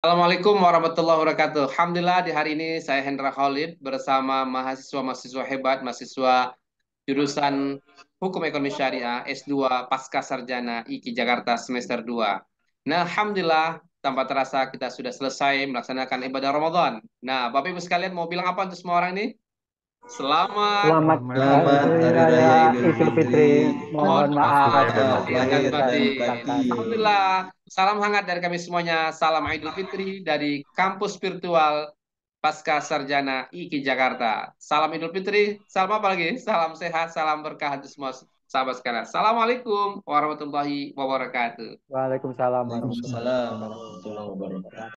Assalamualaikum warahmatullahi wabarakatuh. Alhamdulillah di hari ini saya Hendra Khalid bersama mahasiswa-mahasiswa hebat, mahasiswa jurusan Hukum Ekonomi Syariah S2 Pasca Sarjana IKI Jakarta semester 2. Nah, alhamdulillah tanpa terasa kita sudah selesai melaksanakan ibadah Ramadan. Nah, Bapak Ibu sekalian mau bilang apa untuk semua orang ini? Selamat Selamat, selamat Hari Raya Idul Fitri. Mohon maaf. Alhamdulillah. Salam hangat dari kami semuanya. Salam Idul Fitri dari kampus virtual Pasca Sarjana IKI Jakarta. Salam Idul Fitri, salam apa lagi? Salam sehat, salam berkah untuk semua sahabat sekalian. Assalamualaikum warahmatullahi wabarakatuh. Waalaikumsalam warahmatullahi wabarakatuh.